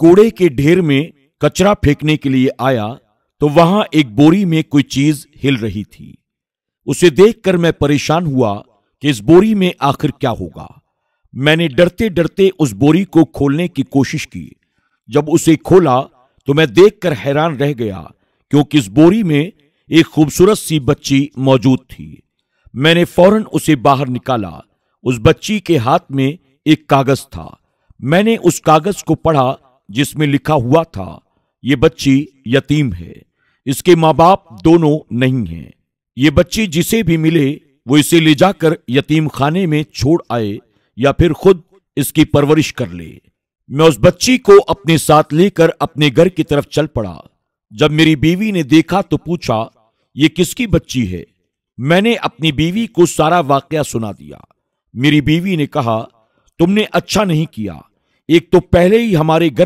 कूड़े के ढेर में कचरा फेंकने के लिए आया तो वहां एक बोरी में कोई चीज हिल रही थी उसे देखकर मैं परेशान हुआ कि इस बोरी में आखिर क्या होगा मैंने डरते डरते उस बोरी को खोलने की कोशिश की जब उसे खोला तो मैं देखकर हैरान रह गया क्योंकि इस बोरी में एक खूबसूरत सी बच्ची मौजूद थी मैंने फौरन उसे बाहर निकाला उस बच्ची के हाथ में एक कागज था मैंने उस कागज को पढ़ा जिसमें लिखा हुआ था ये बच्ची यतीम है इसके माँ बाप दोनों नहीं हैं ये बच्ची जिसे भी मिले वो इसे ले जाकर यतीम खाने में छोड़ आए या फिर खुद इसकी परवरिश कर ले मैं उस बच्ची को अपने साथ लेकर अपने घर की तरफ चल पड़ा जब मेरी बीवी ने देखा तो पूछा ये किसकी बच्ची है मैंने अपनी बीवी को सारा वाकया सुना दिया मेरी बीवी ने कहा तुमने अच्छा नहीं किया एक तो पहले ही हमारे घर